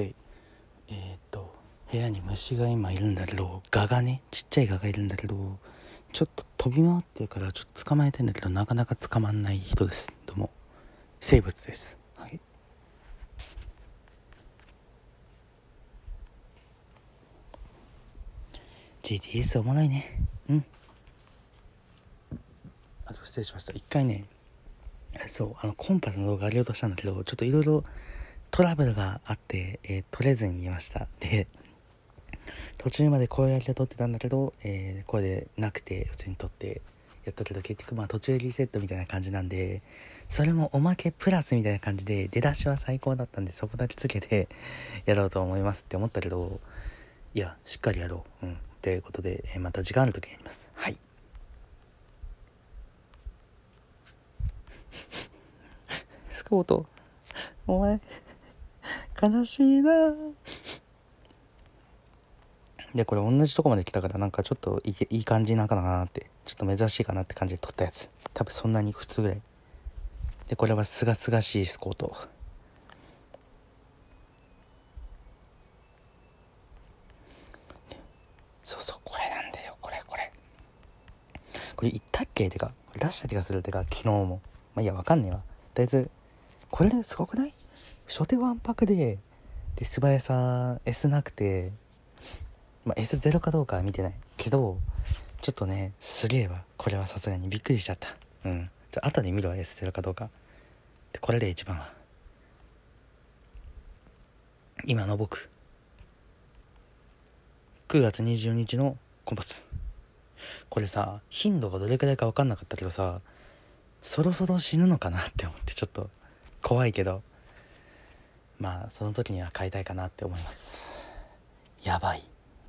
えっ、ー、と部屋に虫が今いるんだけど蛾がねちっちゃい蛾がいるんだけどちょっと飛び回ってるからちょっと捕まえたいんだけどなかなか捕まんない人ですどうも生物ですはいジ GTS おもろいねうんあと失礼しました一回ねそうあのコンパスの動画ありようとしたんだけどちょっといろいろトラブルがあって、えー、取れずにいました。で、途中までこうやって取ってたんだけど、えー、れでなくて普通に取ってやったけど結局まあ途中リセットみたいな感じなんでそれもおまけプラスみたいな感じで出だしは最高だったんでそこだけつけてやろうと思いますって思ったけどいやしっかりやろううんということで、えまた時間ある時やりますはいスコートお前悲しいなでこれ同じとこまで来たからなんかちょっといい感じなんかなってちょっと珍しいかなって感じで撮ったやつ多分そんなに普通ぐらいでこれはすがすがしいスコートそうそうこれなんだよこれこれこれ言ったっけてか出した気がするってか昨日もまあいやわかんねえわとりあえずこれですごくない初手わんでで素早さ S なくて、まあ、S0 かどうかは見てないけどちょっとねすげえわこれはさすがにびっくりしちゃったうんじゃあ後で見るわ S0 かどうかでこれで一番は今の僕9月24日のコンパスこれさ頻度がどれくらいか分かんなかったけどさそろそろ死ぬのかなって思ってちょっと怖いけどまあその時には買いたいかなって思いますやばい